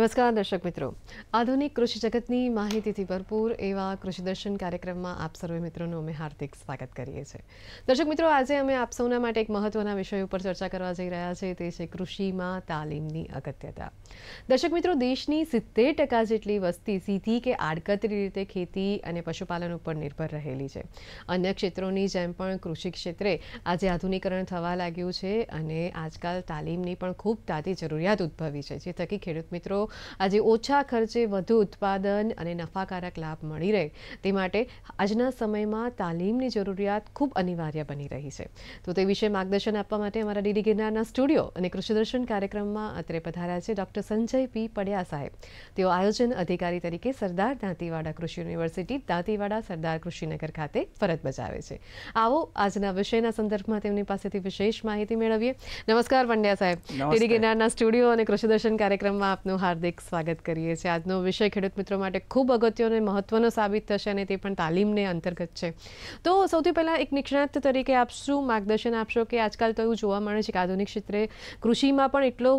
નમસ્કાર દર્શક મિત્રો આધુનિક કૃષિ જગતની માહિતીથી ભરપૂર એવા કૃષિ દર્શન કાર્યક્રમમાં આપ સર્વે મિત્રોનું અમે હાર્દિક સ્વાગત કરીએ છીએ દર્શક મિત્રો આજે અમે આપ સૌના માટે એક મહત્વના વિષય ઉપર ચર્ચા કરવા જઈ રહ્યા છે તે છે કૃષિમાં તાલીમની અગત્યતા દર્શક મિત્રો દેશની સિત્તેર ટકા જેટલી વસ્તી સીધી કે આડકતરી રીતે ખેતી અને પશુપાલન ઉપર નિર્ભર રહેલી છે અન્ય ક્ષેત્રોની જેમ પણ કૃષિ ક્ષેત્રે આજે આધુનિકરણ થવા લાગ્યું છે અને આજકાલ તાલીમની પણ ખૂબ તાતી જરૂરિયાત ઉદ્ભવી છે જે થકી ખેડૂત મિત્રો આજે ઓછા ખર્ચ ખર્ચે વધુ ઉત્પાદન અને નફાકારક લાભ મળી રહે તે માટે આજના સમયમાં તાલીમની જરૂરિયાત ખૂબ અનિવાર્ય બની રહી છે તો તે વિશે માર્ગદર્શન આપવા માટે અમારા ડીડી ગિરનારના સ્ટુડિયો અને કૃષિદર્શન કાર્યક્રમમાં અત્રે પધાર્યા છે ડૉક્ટર સંજય પી પડિયા સાહેબ તેઓ આયોજન અધિકારી તરીકે સરદાર દાંતીવાડા કૃષિ યુનિવર્સિટી દાંતીવાડા સરદાર કૃષિનગર ખાતે ફરજ બજાવે છે આવો આજના વિષયના સંદર્ભમાં તેમની પાસેથી વિશેષ માહિતી મેળવીએ નમસ્કાર પંડ્યા સાહેબ ડીડી ગિરનારના સ્ટુડિયો અને કૃષિદર્શન કાર્યક્રમમાં આપનું હાર્દિક સ્વાગત કરીએ છીએ આજનો વિષય ખેડૂત મિત્રો માટે ખૂબ અગત્યનો અને મહત્ત્વનો સાબિત થશે અને તે પણ તાલીમને અંતર્ગત છે તો સૌથી પહેલાં એક નિષ્ણાત તરીકે આપ શું માર્ગદર્શન આપશો કે આજકાલ તો એવું જોવા મળે છે કે આધુનિક ક્ષેત્રે કૃષિમાં પણ એટલો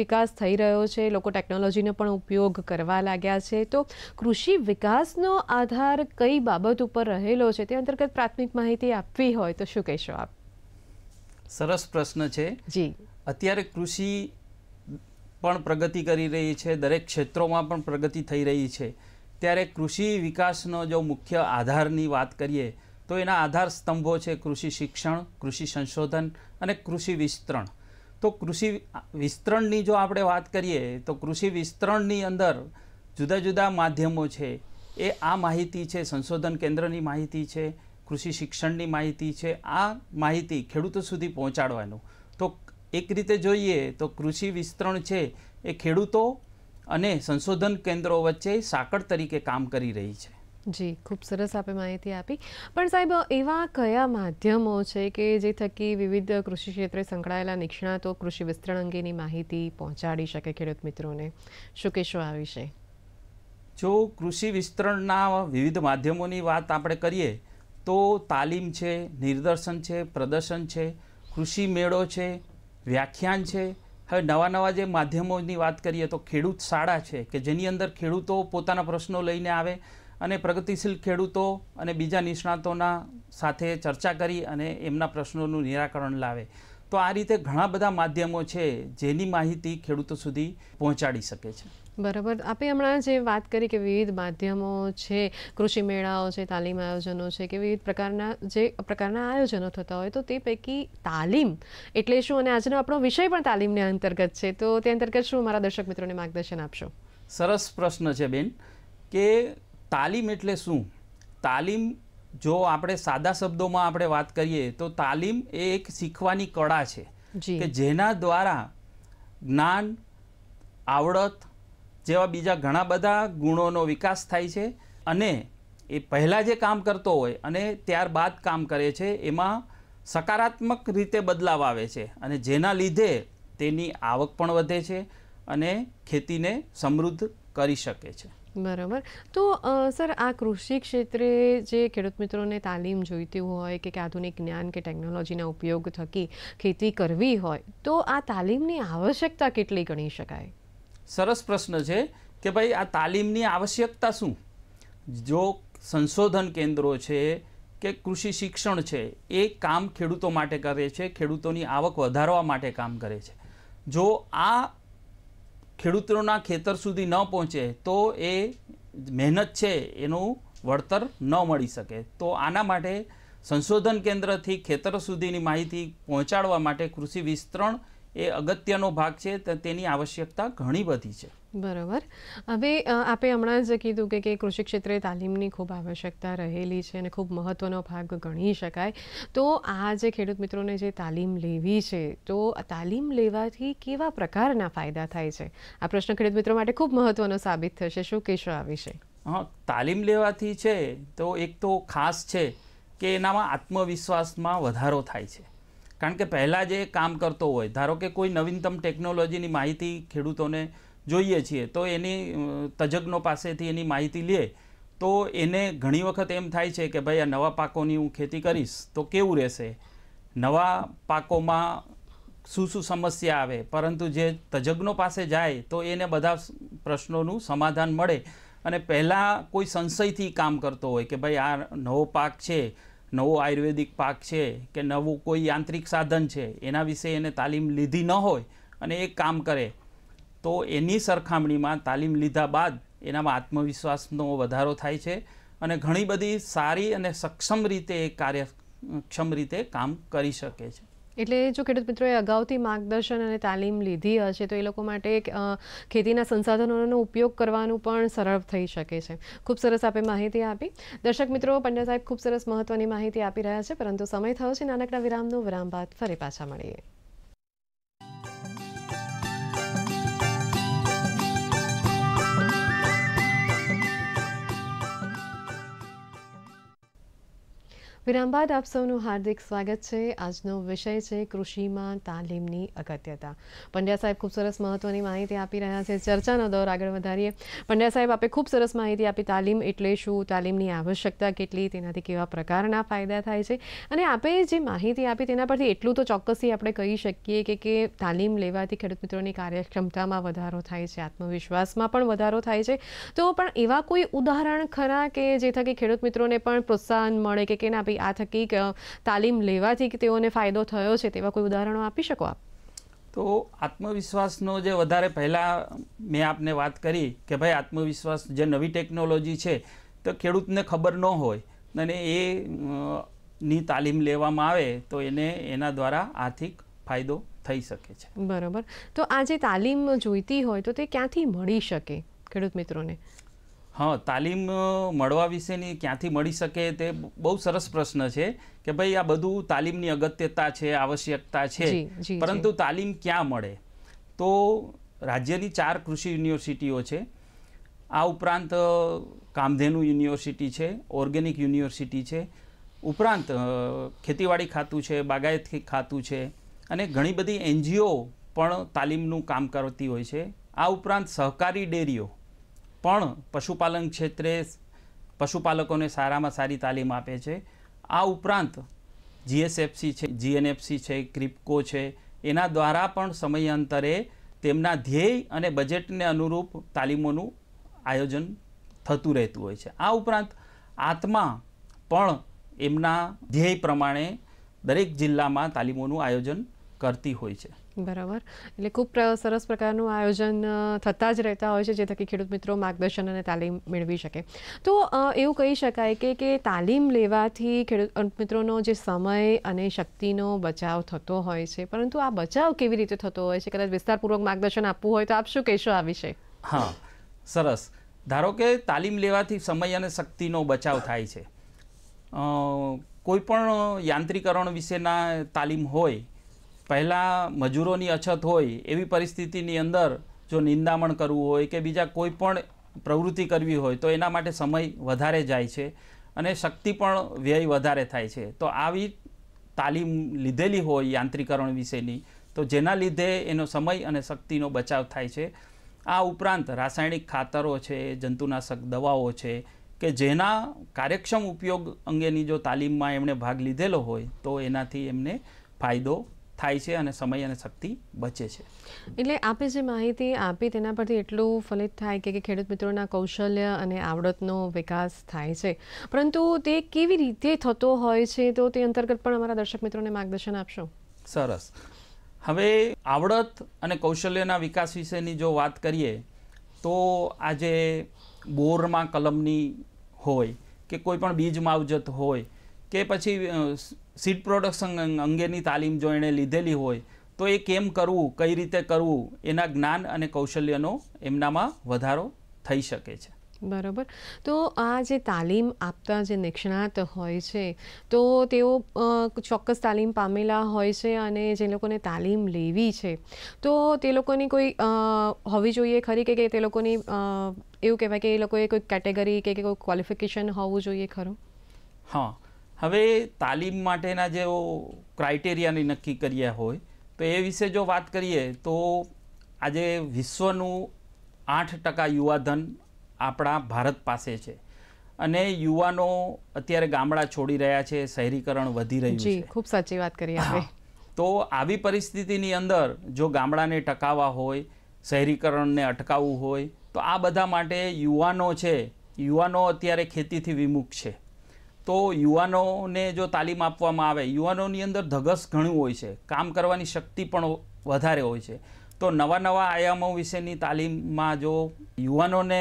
વિકાસ થઈ રહ્યો છે લોકો ટેકનોલોજીનો પણ ઉપયોગ કરવા લાગ્યા છે તો કૃષિ વિકાસનો આધાર કઈ બાબત ઉપર રહેલો છે તે અંતર્ગત પ્રાથમિક માહિતી આપવી હોય તો શું કહેશો આપ સરસ પ્રશ્ન છે જી અત્યારે કૃષિ પણ પ્રગતિ કરી રહી છે દરેક ક્ષેત્રોમાં પણ પ્રગતિ થઈ રહી છે ત્યારે કૃષિ વિકાસનો જો મુખ્ય આધારની વાત કરીએ તો એના આધાર સ્તંભો છે કૃષિ શિક્ષણ કૃષિ સંશોધન અને કૃષિ વિસ્તરણ તો કૃષિ વિસ્તરણની જો આપણે વાત કરીએ તો કૃષિ વિસ્તરણની અંદર જુદા જુદા માધ્યમો છે એ આ માહિતી છે સંશોધન કેન્દ્રની માહિતી છે કૃષિ શિક્ષણની માહિતી છે આ માહિતી ખેડૂતો સુધી પહોંચાડવાનું તો એક રીતે જોઈએ તો કૃષિ વિસ્તરણ છે એ ખેડૂતો અને સંશોધન કેન્દ્રો વચ્ચે સાંકળ તરીકે કામ કરી રહી છે જી ખૂબ સરસ આપે માહિતી આપી પણ સાહેબ એવા કયા માધ્યમો છે કે જે થકી વિવિધ કૃષિ ક્ષેત્રે સંકળાયેલા નિષ્ણાતો કૃષિ વિસ્તરણ અંગેની માહિતી પહોંચાડી શકે ખેડૂત મિત્રોને શું કહેશો આ વિશે જો કૃષિ વિસ્તરણના વિવિધ માધ્યમોની વાત આપણે કરીએ તો તાલીમ છે નિદર્શન છે પ્રદર્શન છે કૃષિ મેળો છે વ્યાખ્યાન છે હવે નવા નવા જે માધ્યમોની વાત કરીએ તો ખેડૂત શાળા છે કે જેની અંદર ખેડૂતો પોતાના પ્રશ્નો લઈને આવે અને પ્રગતિશીલ ખેડૂતો અને બીજા નિષ્ણાતોના સાથે ચર્ચા કરી અને એમના પ્રશ્નોનું નિરાકરણ લાવે તો આ રીતે ઘણા બધા માધ્યમો છે જેની માહિતી ખેડૂતો સુધી પહોંચાડી શકે છે બરાબર આપણે હમણાં જે વાત કરી કે વિવિધ માધ્યમો છે કૃષિ મેળાઓ છે તાલીમ આયોજનો છે કે વિવિધ પ્રકારના જે પ્રકારના આયોજનો થતા હોય તો તે પૈકી તાલીમ એટલે શું અને આજનો આપણો વિષય પણ તાલીમને અંતર્ગત છે તો તે અંતર્ગત શું મારા દર્શક મિત્રોને માર્ગદર્શન આપશો સરસ પ્રશ્ન છે બેન કે તાલીમ એટલે શું તાલીમ જો આપણે સાદા શબ્દોમાં આપણે વાત કરીએ તો તાલીમ એ એક શીખવાની કળા છે કે જેના દ્વારા જ્ઞાન આવડત જેવા બીજા ઘણા બધા ગુણોનો વિકાસ થાય છે અને એ પહેલાં જે કામ કરતો હોય અને ત્યારબાદ કામ કરે છે એમાં સકારાત્મક રીતે બદલાવ આવે છે અને જેના લીધે તેની આવક પણ વધે છે અને ખેતીને સમૃદ્ધ કરી શકે છે બરાબર તો સર આ કૃષિ ક્ષેત્રે જે ખેડૂત મિત્રોને તાલીમ જોઈતી હોય કે આધુનિક જ્ઞાન કે ટેકનોલોજીના ઉપયોગ થકી ખેતી કરવી હોય તો આ તાલીમની આવશ્યકતા કેટલી ગણી શકાય સરસ પ્રશ્ન છે કે ભાઈ આ તાલીમની આવશ્યકતા શું જો સંશોધન કેન્દ્રો છે કે કૃષિ શિક્ષણ છે એ કામ ખેડૂતો માટે કરે છે ખેડૂતોની આવક વધારવા માટે કામ કરે છે જો આ ખેડૂતોના ખેતર સુધી ન પહોંચે તો એ મહેનત છે એનું વળતર ન મળી શકે તો આના માટે સંશોધન કેન્દ્રથી ખેતર સુધીની માહિતી પહોંચાડવા માટે કૃષિ વિસ્તરણ એ અગત્યનો ભાગ છે તેની આવશ્યકતા ઘણી બધી છે બરાબર હવે આપે હમણાં જ કીધું કે કે કૃષિ ક્ષેત્રે તાલીમની ખૂબ આવશ્યકતા રહેલી છે અને ખૂબ મહત્ત્વનો ભાગ ગણી શકાય તો આ જે ખેડૂત મિત્રોને જે તાલીમ લેવી છે તો તાલીમ લેવાથી કેવા પ્રકારના ફાયદા થાય છે આ પ્રશ્ન ખેડૂત મિત્રો માટે ખૂબ મહત્ત્વનો સાબિત થશે શું કહેશો આ વિશે હા તાલીમ લેવાથી છે તો એક તો ખાસ છે કે એનામાં આત્મવિશ્વાસમાં વધારો થાય છે કારણ કે પહેલાં જે કામ કરતો હોય ધારો કે કોઈ નવીનતમ ટેકનોલોજીની માહિતી ખેડૂતોને જોઈએ છીએ તો એની તજજ્ઞો પાસેથી એની માહિતી લે તો એને ઘણી વખત એમ થાય છે કે ભાઈ આ નવા પાકોની હું ખેતી કરીશ તો કેવું રહેશે નવા પાકોમાં શું શું સમસ્યા આવે પરંતુ જે તજજ્ઞો પાસે જાય તો એને બધા પ્રશ્નોનું સમાધાન મળે અને પહેલાં કોઈ સંશયથી કામ કરતો હોય કે ભાઈ આ નવો પાક છે નવો આયુર્વેદિક પાક છે કે નવું કોઈ યાંત્રિક સાધન છે એના વિશે એને તાલીમ લીધી ન હોય અને એ કામ કરે તો એની સરખામણીમાં તાલીમ લીધા બાદ એનામાં આત્મવિશ્વાસનો વધારો થાય છે અને ઘણી બધી સારી અને સક્ષમ રીતે એ કાર્યક્ષમ રીતે કામ કરી શકે છે એટલે જો ખેડૂત મિત્રોએ અગાઉથી માર્ગદર્શન અને તાલીમ લીધી હશે તો એ લોકો માટે ખેતીના સંસાધનોનો ઉપયોગ કરવાનું પણ સરળ થઈ શકે છે ખૂબ સરસ આપે માહિતી આપી દર્શક મિત્રો પંડ્યા સાહેબ ખૂબ સરસ મહત્વની માહિતી આપી રહ્યા છે પરંતુ સમય થયો છે નાનકડા વિરામનો વિરામ બાદ ફરી પાછા મળીએ વિરામ બાદ આપ સૌનું હાર્દિક સ્વાગત છે આજનો વિષય છે કૃષિમાં તાલીમની અગત્યતા પંડ્યા સાહેબ ખૂબ સરસ મહત્વની માહિતી આપી રહ્યા છે ચર્ચાનો દોર આગળ વધારીએ પંડ્યા સાહેબ આપે ખૂબ સરસ માહિતી આપી તાલીમ એટલે શું તાલીમની આવશ્યકતા કેટલી તેનાથી કેવા પ્રકારના ફાયદા થાય છે અને આપે જે માહિતી આપી તેના પરથી એટલું તો ચોક્કસથી આપણે કહી શકીએ કે કે તાલીમ લેવાથી ખેડૂત મિત્રોની કાર્યક્ષમતામાં વધારો થાય છે આત્મવિશ્વાસમાં પણ વધારો થાય છે તો પણ એવા કોઈ ઉદાહરણ ખરા કે જે થકી ખેડૂત મિત્રોને પણ પ્રોત્સાહન મળે કે કે કેના આવી આ થકી તાલીમ લેવાથી કે તેઓને ફાયદો થયો છે તેવા કોઈ ઉદાહરણો આપી શકો આપ તો આત્મવિશ્વાસનો જે વધારે પહેલાં મેં આપને વાત કરી કે ભાઈ આત્મવિશ્વાસ જે નવી ટેકનોલોજી છે તો ખેડૂતને ખબર ન હોય અને એ ની તાલીમ લેવામાં આવે તો એને એના દ્વારા આર્થિક ફાયદો થઈ શકે છે બરાબર તો આ જે તાલીમ જોઈતી હોય તો તે ક્યાંથી મળી શકે ખેડૂત મિત્રોને હા તાલીમ મળવા વિશેની ક્યાંથી મળી શકે તે બહુ સરસ પ્રશ્ન છે કે ભાઈ આ બધું તાલીમની અગત્યતા છે આવશ્યકતા છે પરંતુ તાલીમ ક્યાં મળે તો રાજ્યની ચાર કૃષિ યુનિવર્સિટીઓ છે આ ઉપરાંત કામધેનુ યુનિવર્સિટી છે ઓર્ગેનિક યુનિવર્સિટી છે ઉપરાંત ખેતીવાડી ખાતું છે બાગાયત ખાતું છે અને ઘણી બધી એનજીઓ પણ તાલીમનું કામ કરતી હોય છે આ ઉપરાંત સહકારી ડેરીઓ પણ પશુપાલન ક્ષેત્રે પશુપાલકોને સારામાં સારી તાલીમ આપે છે આ ઉપરાંત જીએસએફસી છે જીએનએફસી છે ક્રિપકો છે એના દ્વારા પણ સમયાંતરે તેમના ધ્યેય અને બજેટને અનુરૂપ તાલીમોનું આયોજન થતું રહેતું હોય છે આ ઉપરાંત આત્મા પણ એમના ધ્યેય પ્રમાણે દરેક જિલ્લામાં તાલીમોનું આયોજન કરતી હોય છે બરાબર એટલે ખૂબ સરસ પ્રકારનું આયોજન થતા જ રહેતા હોય છે જે થકી ખેડૂત મિત્રો માર્ગદર્શન અને તાલીમ મેળવી શકે તો એવું કહી શકાય કે કે તાલીમ લેવાથી ખેડૂત મિત્રોનો જે સમય અને શક્તિનો બચાવ થતો હોય છે પરંતુ આ બચાવ કેવી રીતે થતો હોય છે કદાચ વિસ્તારપૂર્વક માર્ગદર્શન આપવું હોય તો આપ શું કહેશો આ વિશે હા સરસ ધારો કે તાલીમ લેવાથી સમય અને શક્તિનો બચાવ થાય છે કોઈપણ યાંત્રિકરણ વિશેના તાલીમ હોય પહેલાં મજૂરોની અછત હોય એવી પરિસ્થિતિની અંદર જો નિંદામણ કરવું હોય કે બીજા કોઈ પણ પ્રવૃત્તિ કરવી હોય તો એના માટે સમય વધારે જાય છે અને શક્તિ પણ વ્યય વધારે થાય છે તો આવી તાલીમ લીધેલી હોય યાંત્રિકરણ વિશેની તો જેના લીધે એનો સમય અને શક્તિનો બચાવ થાય છે આ ઉપરાંત રાસાયણિક ખાતરો છે જંતુનાશક દવાઓ છે કે જેના કાર્યક્ષમ ઉપયોગ અંગેની જો તાલીમમાં એમણે ભાગ લીધેલો હોય તો એનાથી એમને ફાયદો થાય છે અને સમય અને શક્તિ બચે છે એટલે આપે જે માહિતી આપી તેના પરથી એટલું ફલિત થાય કે ખેડૂત મિત્રોના કૌશલ્ય અને આવડતનો વિકાસ થાય છે પરંતુ તે કેવી રીતે થતો હોય છે તો તે અંતર્ગત પણ અમારા દર્શક મિત્રોને માર્ગદર્શન આપશો સરસ હવે આવડત અને કૌશલ્યના વિકાસ વિશેની જો વાત કરીએ તો આજે બોરમાં કલમની હોય કે કોઈ પણ બીજ માવજત હોય કે પછી સીડ પ્રોડક્શન અંગેની તાલીમ જો એણે લીધેલી હોય તો એ કેમ કરવું કઈ રીતે કરવું એના જ્ઞાન અને કૌશલ્યનો એમનામાં વધારો થઈ શકે છે બરાબર તો આ જે તાલીમ આપતા જે નિષ્ણાત હોય છે તો તેઓ ચોક્કસ તાલીમ પામેલા હોય છે અને જે લોકોને તાલીમ લેવી છે તો તે લોકોની કોઈ હોવી જોઈએ ખરી કે તે લોકોની એવું કહેવાય કે એ લોકોએ કોઈ કેટેગરી કે કોઈ ક્વોલિફિકેશન હોવું જોઈએ ખરું હા હવે તાલીમ માટેના જેઓ ક્રાઇટેરિયાની નક્કી કર્યા હોય તો એ વિશે જો વાત કરીએ તો આજે વિશ્વનું આઠ ટકા યુવાધન આપણા ભારત પાસે છે અને યુવાનો અત્યારે ગામડા છોડી રહ્યા છે શહેરીકરણ વધી રહ્યું છે ખૂબ સાચી વાત કરી આપણે તો આવી પરિસ્થિતિની અંદર જો ગામડાને ટકાવવા હોય શહેરીકરણને અટકાવવું હોય તો આ બધા માટે યુવાનો છે યુવાનો અત્યારે ખેતીથી વિમુખ છે તો યુવાનોને જો તાલીમ આપવામાં આવે યુવાનોની અંદર ધગસ ઘણું હોય છે કામ કરવાની શક્તિ પણ વધારે હોય છે તો નવા નવા આયામો વિશેની તાલીમમાં જો યુવાનોને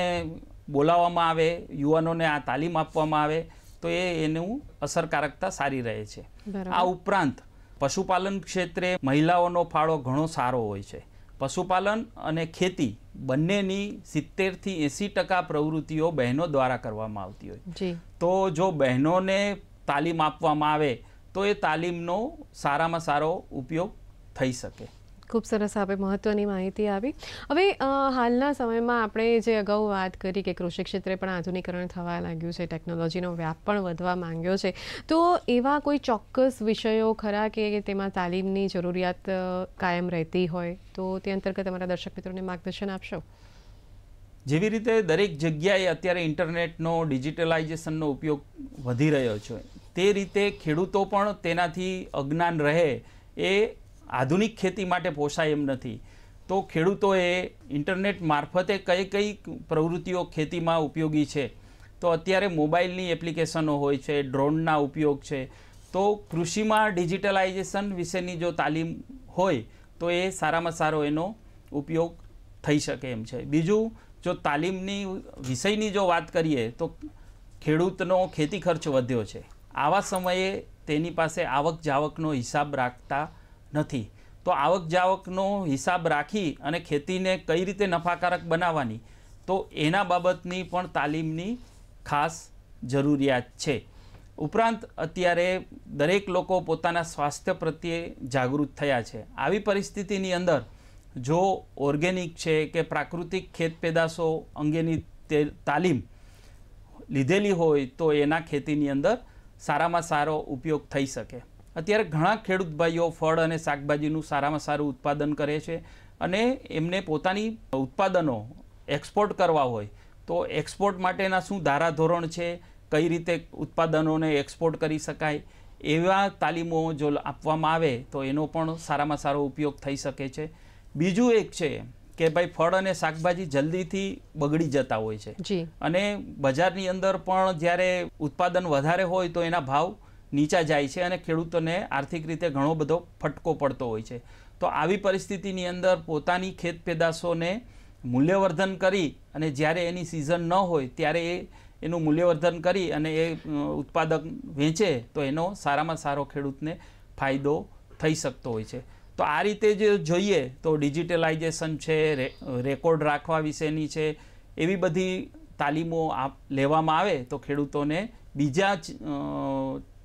બોલાવવામાં આવે યુવાનોને આ તાલીમ આપવામાં આવે તો એ એનું અસરકારકતા સારી રહે છે આ ઉપરાંત પશુપાલન ક્ષેત્રે મહિલાઓનો ફાળો ઘણો સારો હોય છે પશુપાલન અને ખેતી બંનેની સિત્તેરથી એંસી ટકા પ્રવૃત્તિઓ બહેનો દ્વારા કરવામાં આવતી હોય તો જો બહેનોને તાલીમ આપવામાં આવે તો એ તાલીમનો સારામાં સારો ઉપયોગ થઈ શકે ખૂબ સરસ આપે મહત્ત્વની માહિતી આવી હવે હાલના સમયમાં આપણે જે અગાઉ વાત કરી કે કૃષિ ક્ષેત્રે પણ આધુનિકરણ થવા લાગ્યું છે ટેકનોલોજીનો વ્યાપ પણ વધવા માંગ્યો છે તો એવા કોઈ ચોક્કસ વિષયો ખરા કે તેમાં તાલીમની જરૂરિયાત કાયમ રહેતી હોય તો તે અંતર્ગત તમારા દર્શક મિત્રોને માર્ગદર્શન આપશો જેવી રીતે દરેક જગ્યાએ અત્યારે ઇન્ટરનેટનો ડિજિટલાઇઝેશનનો ઉપયોગ વધી રહ્યો છે તે રીતે ખેડૂતો પણ તેનાથી અજ્ઞાન રહે એ આધુનિક ખેતી માટે પોષાય એમ નથી તો ખેડૂતોએ ઇન્ટરનેટ મારફતે કઈ કઈ પ્રવૃત્તિઓ ખેતીમાં ઉપયોગી છે તો અત્યારે મોબાઈલની એપ્લિકેશનો હોય છે ડ્રોનના ઉપયોગ છે તો કૃષિમાં ડિજિટલાઇઝેશન વિશેની જો તાલીમ હોય તો એ સારામાં સારો એનો ઉપયોગ થઈ શકે એમ છે બીજું જો તાલીમની વિષયની જો વાત કરીએ તો ખેડૂતનો ખેતી ખર્ચ વધ્યો છે આવા સમયે તેની પાસે આવક જાવકનો હિસાબ રાખતા નથી તો આવક જાવકનો હિસાબ રાખી અને ખેતીને કઈ રીતે નફાકારક બનાવવાની તો એના બાબતની પણ તાલીમની ખાસ જરૂરિયાત છે ઉપરાંત અત્યારે દરેક લોકો પોતાના સ્વાસ્થ્ય પ્રત્યે જાગૃત થયા છે આવી પરિસ્થિતિની અંદર જો ઓર્ગેનિક છે કે પ્રાકૃતિક ખેત પેદાશો અંગેની તાલીમ લીધેલી હોય તો એના ખેતીની અંદર સારામાં સારો ઉપયોગ થઈ શકે અત્યારે ઘણા ખેડૂત ભાઈઓ ફળ અને શાકભાજીનું સારામાં સારું ઉત્પાદન કરે છે અને એમને પોતાની ઉત્પાદનો એક્સપોર્ટ કરવા હોય તો એક્સપોર્ટ માટેના શું ધારાધોરણ છે કઈ રીતે ઉત્પાદનોને એક્સપોર્ટ કરી શકાય એવા તાલીમો જો આપવામાં આવે તો એનો પણ સારામાં સારો ઉપયોગ થઈ શકે છે બીજું એક છે કે ભાઈ ફળ અને શાકભાજી જલ્દીથી બગડી જતા હોય છે અને બજારની અંદર પણ જ્યારે ઉત્પાદન વધારે હોય તો એના ભાવ નીચા જાય છે અને ખેડૂતોને આર્થિક રીતે ઘણો બધો ફટકો પડતો હોય છે તો આવી પરિસ્થિતિની અંદર પોતાની ખેત પેદાશોને મૂલ્યવર્ધન કરી અને જ્યારે એની સિઝન ન હોય ત્યારે એ એનું મૂલ્યવર્ધન કરી અને એ ઉત્પાદક વેચે તો એનો સારામાં સારો ખેડૂતને ફાયદો થઈ શકતો હોય છે તો આ રીતે જે જોઈએ તો ડિજિટલાઇઝેશન છે રેકોર્ડ રાખવા વિશેની છે એવી બધી તાલીમો આપ લેવામાં આવે તો ખેડૂતોને બીજા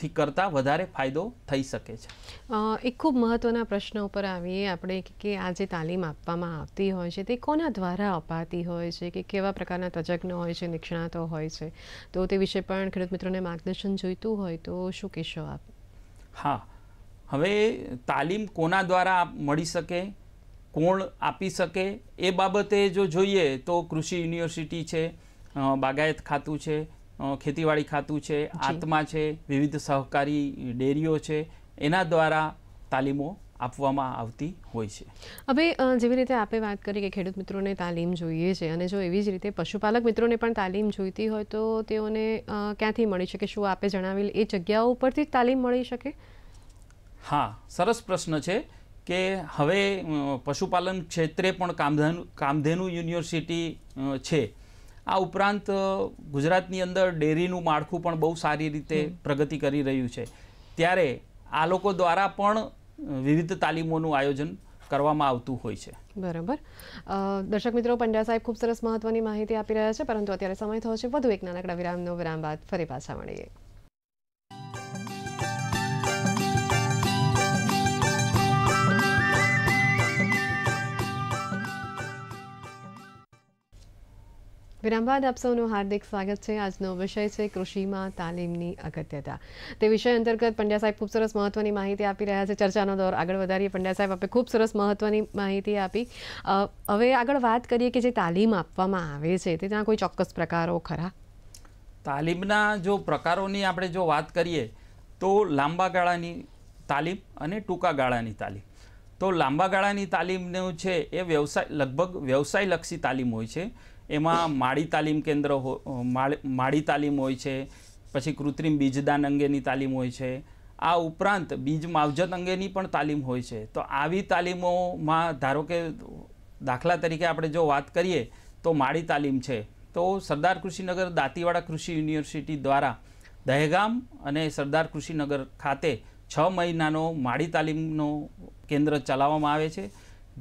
થી કરતાં વધારે ફાયદો થઈ શકે છે એક ખૂબ મહત્ત્વના પ્રશ્ન ઉપર આવીએ આપણે કે આ જે તાલીમ આપવામાં આવતી હોય છે તે કોના દ્વારા અપાતી હોય છે કે કેવા પ્રકારના તજજ્ઞ હોય છે નિષ્ણાતો હોય છે તો તે વિશે પણ ખેડૂત મિત્રોને માર્ગદર્શન જોઈતું હોય તો શું કહેશો આપ હા હવે તાલીમ કોના દ્વારા મળી શકે કોણ આપી શકે એ બાબતે જો જોઈએ તો કૃષિ યુનિવર્સિટી છે બાગાયત ખાતું છે ખેતીવાડી ખાતું છે આત્મા છે વિવિધ સહકારી ડેરીઓ છે એના દ્વારા તાલીમો આપવામાં આવતી હોય છે હવે જેવી રીતે આપે વાત કરી કે ખેડૂત મિત્રોને તાલીમ જોઈએ છે અને જો એવી જ રીતે પશુપાલક મિત્રોને પણ તાલીમ જોઈતી હોય તો તેઓને ક્યાંથી મળી શકે શું આપે જણાવેલ એ જગ્યાઓ ઉપરથી જ તાલીમ મળી શકે હા સરસ પ્રશ્ન છે કે હવે પશુપાલન ક્ષેત્રે પણ કામધેનુ કામધેનુ યુનિવર્સિટી છે આ ઉપરાંત ગુજરાતની અંદર ડેરીનું માળખું પણ બહુ સારી રીતે પ્રગતિ કરી રહ્યું છે ત્યારે આ લોકો દ્વારા પણ વિવિધ તાલીમોનું આયોજન કરવામાં આવતું હોય છે બરાબર દર્શક મિત્રો પંડ્યા સાહેબ ખૂબ સરસ મહત્વની માહિતી આપી રહ્યા છે પરંતુ અત્યારે સમય થયો છે વધુ એક નાનકડા વિરામનો વિરામ બાદ ફરી પાછા મળીએ વિરામ બાદ આપ સૌનું હાર્દિક સ્વાગત છે આજનો વિષય છે કૃષિમાં તાલીમની અગત્યતા તે વિષય અંતર્ગત પંડ્યા સાહેબ ખૂબ સરસ મહત્વની માહિતી આપી રહ્યા છે ચર્ચાનો દોર આગળ વધારીએ પંડ્યા સાહેબ આપે ખૂબ સરસ મહત્વની માહિતી આપી હવે આગળ વાત કરીએ કે જે તાલીમ આપવામાં આવે છે તે ત્યાં કોઈ ચોક્કસ પ્રકારો ખરા તાલીમના જો પ્રકારોની આપણે જો વાત કરીએ તો લાંબા ગાળાની તાલીમ અને ટૂંકા ગાળાની તાલીમ તો લાંબા ગાળાની તાલીમનું છે એ વ્યવસાય લગભગ વ્યવસાયલક્ષી તાલીમ હોય છે એમાં માળી તાલીમ કેન્દ્ર માળી તાલીમ હોય છે પછી કૃત્રિમ બીજદાન અંગેની તાલીમ હોય છે આ ઉપરાંત બીજ માવજત અંગેની પણ તાલીમ હોય છે તો આવી તાલીમોમાં ધારો કે દાખલા તરીકે આપણે જો વાત કરીએ તો માળી તાલીમ છે તો સરદાર કૃષિનગર દાંતીવાડા કૃષિ યુનિવર્સિટી દ્વારા દહેગામ અને સરદાર કૃષિનગર ખાતે છ મહિનાનો માળી તાલીમનો કેન્દ્ર ચલાવવામાં આવે છે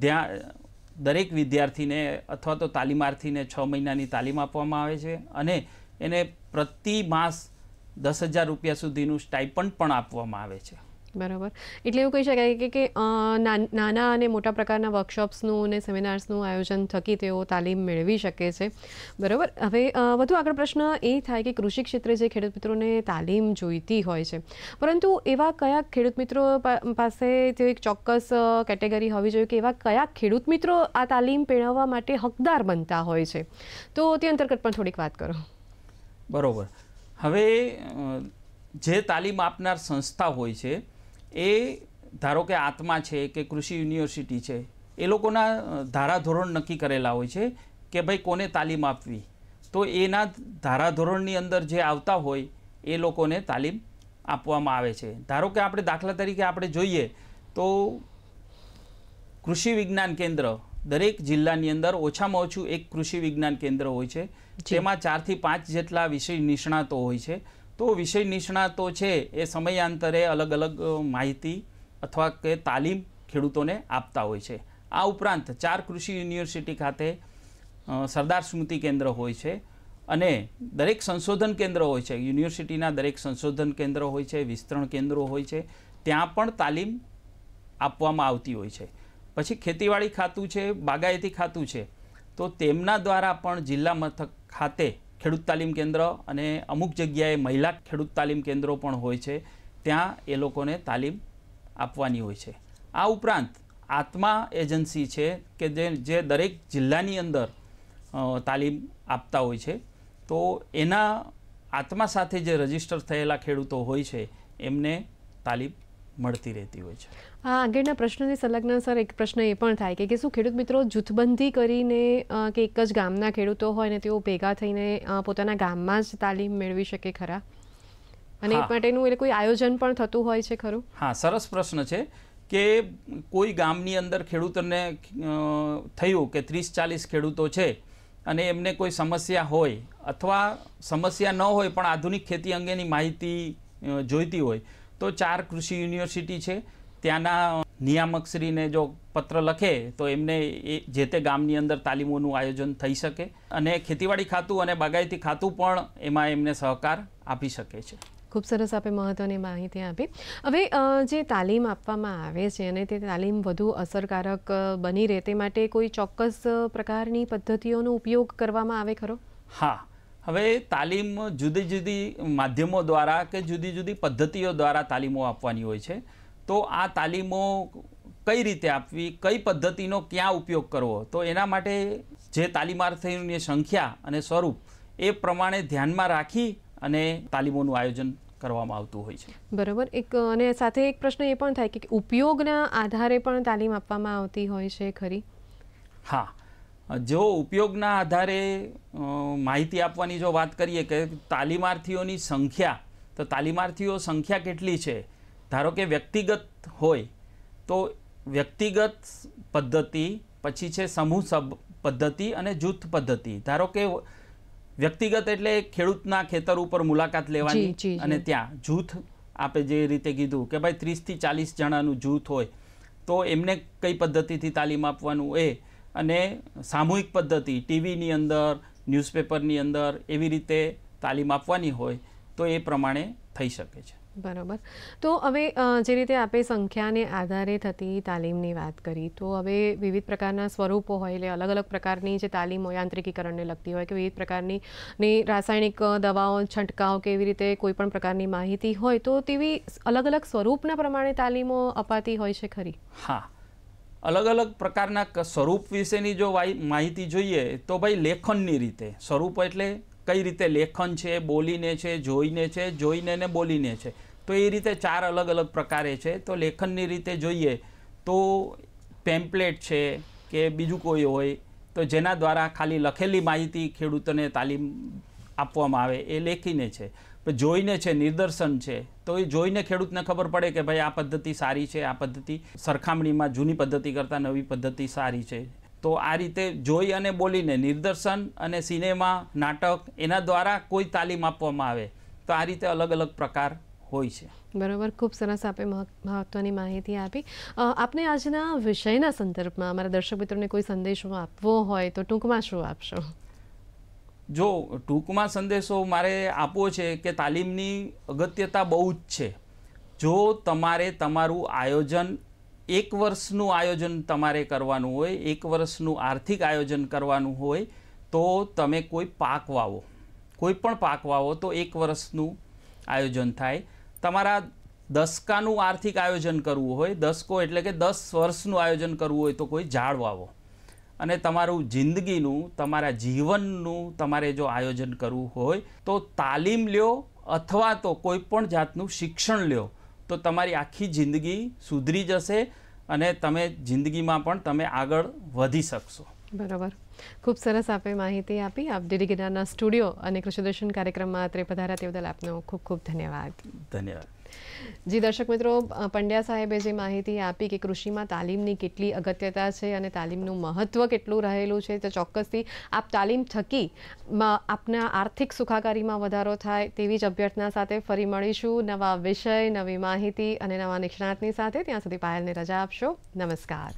ત્યાં દરેક વિદ્યાર્થીને અથવા તો તાલીમાર્થીને છ મહિનાની તાલીમ આપવામાં આવે છે અને એને પ્રતિ માસ દસ હજાર રૂપિયા સુધીનું સ્ટાઇપન્ડ પણ આપવામાં આવે છે બરાબર એટલે એવું કહી શકાય કે નાના અને મોટા પ્રકારના વર્કશોપ્સનું અને સેમિનાર્સનું આયોજન થકી તેઓ તાલીમ મેળવી શકે છે બરાબર હવે વધુ આગળ પ્રશ્ન એ થાય કે કૃષિ ક્ષેત્રે જે ખેડૂત મિત્રોને તાલીમ જોઈતી હોય છે પરંતુ એવા કયા ખેડૂત મિત્રો પાસે તે એક ચોક્કસ કેટેગરી હોવી જોઈએ કે એવા કયા ખેડૂત મિત્રો આ તાલીમ મેળવવા માટે હકદાર બનતા હોય છે તો તે અંતર્ગત પણ થોડીક વાત કરો બરાબર હવે જે તાલીમ આપનાર સંસ્થા હોય છે એ ધારો કે આત્મા છે કે કૃષિ યુનિવર્સિટી છે એ લોકોના ધારાધોરણ નક્કી કરેલા હોય છે કે ભાઈ કોને તાલીમ આપવી તો એના ધારાધોરણની અંદર જે આવતા હોય એ લોકોને તાલીમ આપવામાં આવે છે ધારો કે આપણે દાખલા તરીકે આપણે જોઈએ તો કૃષિ વિજ્ઞાન કેન્દ્ર દરેક જિલ્લાની અંદર ઓછામાં ઓછું એક કૃષિ વિજ્ઞાન કેન્દ્ર હોય છે જેમાં ચારથી પાંચ જેટલા વિષય નિષ્ણાતો હોય છે તો વિષય નિષ્ણાતો છે એ સમયાંતરે અલગ અલગ માહિતી અથવા કે તાલીમ ખેડૂતોને આપતા હોય છે આ ઉપરાંત ચાર કૃષિ યુનિવર્સિટી ખાતે સરદાર સ્મૃતિ કેન્દ્ર હોય છે અને દરેક સંશોધન કેન્દ્ર હોય છે યુનિવર્સિટીના દરેક સંશોધન કેન્દ્ર હોય છે વિસ્તરણ કેન્દ્રો હોય છે ત્યાં પણ તાલીમ આપવામાં આવતી હોય છે પછી ખેતીવાડી ખાતું છે બાગાયતી ખાતું છે તો તેમના દ્વારા પણ જિલ્લા મથક ખાતે ખેડૂત તાલીમ કેન્દ્ર અને અમુક જગ્યાએ મહિલા ખેડૂત તાલીમ કેન્દ્રો પણ હોય છે ત્યાં એ લોકોને તાલીમ આપવાની હોય છે આ ઉપરાંત આત્મા એજન્સી છે કે જે જે દરેક જિલ્લાની અંદર તાલીમ આપતા હોય છે તો એના આત્મા સાથે જે રજીસ્ટર થયેલા ખેડૂતો હોય છે એમને તાલીમ મળતી રહેતી હોય છે આ આગળના પ્રશ્નથી સંલગ્ન સર એક પ્રશ્ન એ પણ થાય કે શું ખેડૂત મિત્રો જૂથબંધી કરીને કે એક જ ગામના ખેડૂતો હોય ને તેઓ ભેગા થઈને પોતાના ગામમાં જ તાલીમ મેળવી શકે ખરા અને એ માટેનું એટલે કોઈ આયોજન પણ થતું હોય છે ખરું હા સરસ પ્રશ્ન છે કે કોઈ ગામની અંદર ખેડૂતોને થયું કે ત્રીસ ચાલીસ ખેડૂતો છે અને એમને કોઈ સમસ્યા હોય અથવા સમસ્યા ન હોય પણ આધુનિક ખેતી અંગેની માહિતી જોઈતી હોય તો ચાર કૃષિ યુનિવર્સિટી છે ત્યાંના નિયામકશ્રીને જો પત્ર લખે તો એમને એ જે તે ગામની અંદર તાલીમોનું આયોજન થઈ શકે અને ખેતીવાડી ખાતું અને બાગાયતી ખાતું પણ એમાં એમને સહકાર આપી શકે છે ખૂબ સરસ આપે મહત્ત્વની માહિતી આપી હવે જે તાલીમ આપવામાં આવે છે અને તે તાલીમ વધુ અસરકારક બની રહે તે માટે કોઈ ચોક્કસ પ્રકારની પદ્ધતિઓનો ઉપયોગ કરવામાં આવે ખરો હા હવે તાલીમ જુદી જુદી માધ્યમો દ્વારા કે જુદી જુદી પદ્ધતિઓ દ્વારા તાલીમો આપવાની હોય છે તો આ તાલીમો કઈ રીતે આપવી કઈ પદ્ધતિનો ક્યાં ઉપયોગ કરવો તો એના માટે જે તાલીમાર્થીઓની સંખ્યા અને સ્વરૂપ એ પ્રમાણે ધ્યાનમાં રાખી અને તાલીમોનું આયોજન કરવામાં આવતું હોય છે બરાબર એક અને સાથે એક પ્રશ્ન એ પણ થાય કે ઉપયોગના આધારે પણ તાલીમ આપવામાં આવતી હોય છે ખરી હા જો ઉપયોગના આધારે માહિતી આપવાની જો વાત કરીએ કે તાલીમાર્થીઓની સંખ્યા તો તાલીમાર્થીઓ સંખ્યા કેટલી છે ધારો કે વ્યક્તિગત હોય તો વ્યક્તિગત પદ્ધતિ પછી છે સમૂહ સબ પદ્ધતિ અને જૂથ પદ્ધતિ ધારો કે વ્યક્તિગત એટલે ખેડૂતના ખેતર ઉપર મુલાકાત લેવાની અને ત્યાં જૂથ આપે જે રીતે કીધું કે ભાઈ ત્રીસથી ચાલીસ જણાનું જૂથ હોય તો એમને કઈ પદ્ધતિથી તાલીમ આપવાનું એ અને સામૂહિક પદ્ધતિ ટીવીની અંદર ન્યૂઝપેપરની અંદર એવી રીતે તાલીમ આપવાની હોય તો એ પ્રમાણે થઈ શકે છે બરાબર તો હવે જે રીતે આપણે સંખ્યાને આધારે થતી તાલીમની વાત કરી તો હવે વિવિધ પ્રકારના સ્વરૂપો હોય એટલે અલગ અલગ પ્રકારની જે તાલીમ હોય યાંત્રિકીકરણને લગતી હોય કે વિવિધ પ્રકારની ને રાસાયણિક દવાઓ છંટકાવ કે એવી રીતે કોઈ પણ પ્રકારની માહિતી હોય તો તેવી અલગ અલગ સ્વરૂપના પ્રમાણે તાલીમો અપાતી હોય છે ખરી હા અલગ અલગ પ્રકારના સ્વરૂપ વિશેની જો માહિતી જોઈએ તો ભાઈ લેખનની રીતે સ્વરૂપ એટલે કઈ રીતે લેખન છે બોલીને છે જોઈને છે જોઈને ને બોલીને છે તો એ રીતે ચાર અલગ અલગ પ્રકારે છે તો લેખનની રીતે જોઈએ તો પેમ્પલેટ છે કે બીજું કોઈ હોય તો જેના દ્વારા ખાલી લખેલી માહિતી ખેડૂતોને તાલીમ આપવામાં આવે એ લેખીને છે પણ જોઈને છે નિદર્શન છે તો એ જોઈને ખેડૂતને ખબર પડે કે ભાઈ આ પદ્ધતિ સારી છે આ પદ્ધતિ સરખામણીમાં જૂની પદ્ધતિ કરતાં નવી પદ્ધતિ સારી છે તો આ રીતે જોઈ અને બોલીને નિદર્શન અને સિનેમા નાટક એના દ્વારા કોઈ તાલીમ આપવામાં આવે તો આ રીતે અલગ અલગ પ્રકાર હોય છે બરાબર ખૂબ સરસ આપે મહત્વની માહિતી આપી આપને આજના વિષયના સંદર્ભમાં અમારા દર્શક મિત્રોને કોઈ સંદેશો આપવો હોય તો ટૂંકમાં શું આપશો જો ટૂંકમાં સંદેશો મારે આપવો છે કે તાલીમની અગત્યતા બહુ જ છે જો તમારે તમારું આયોજન એક વર્ષનું આયોજન તમારે કરવાનું હોય એક વર્ષનું આર્થિક આયોજન કરવાનું હોય તો તમે કોઈ પાક વાવો કોઈ પણ પાક વાવો તો એક વર્ષનું આયોજન થાય તમારા દસકાનું આર્થિક આયોજન કરવું હોય દસકો એટલે કે દસ વર્ષનું આયોજન કરવું હોય તો કોઈ ઝાડ વાવો અને તમારું જિંદગીનું તમારા જીવનનું તમારે જો આયોજન કરવું હોય તો તાલીમ લ્યો અથવા તો કોઈ પણ જાતનું શિક્ષણ લ્યો તો તમારી આખી જિંદગી સુધરી જશે અને તમે જિંદગીમાં પણ તમે આગળ વધી શકશો બરાબર ખૂબ સરસ આપે માહિતી આપી આપ ડીડી ગિરનારના સ્ટુડિયો અને કૃષિદર્શન કાર્યક્રમમાં અત્રે પધારા તે બદલ આપનો ખૂબ ખૂબ ધન્યવાદ ધન્યવાદ જી દર્શક મિત્રો પંડ્યા સાહેબે જે માહિતી આપી કે કૃષિમાં તાલીમની કેટલી અગત્યતા છે અને તાલીમનું મહત્ત્વ કેટલું રહેલું છે તો ચોક્કસથી આપ તાલીમ થકી આપના આર્થિક સુખાકારીમાં વધારો થાય તેવી જ અભ્યર્થના સાથે ફરી મળીશું નવા વિષય નવી માહિતી અને નવા નિષ્ણાતની સાથે ત્યાં સુધી પાયલને રજા આપશો નમસ્કાર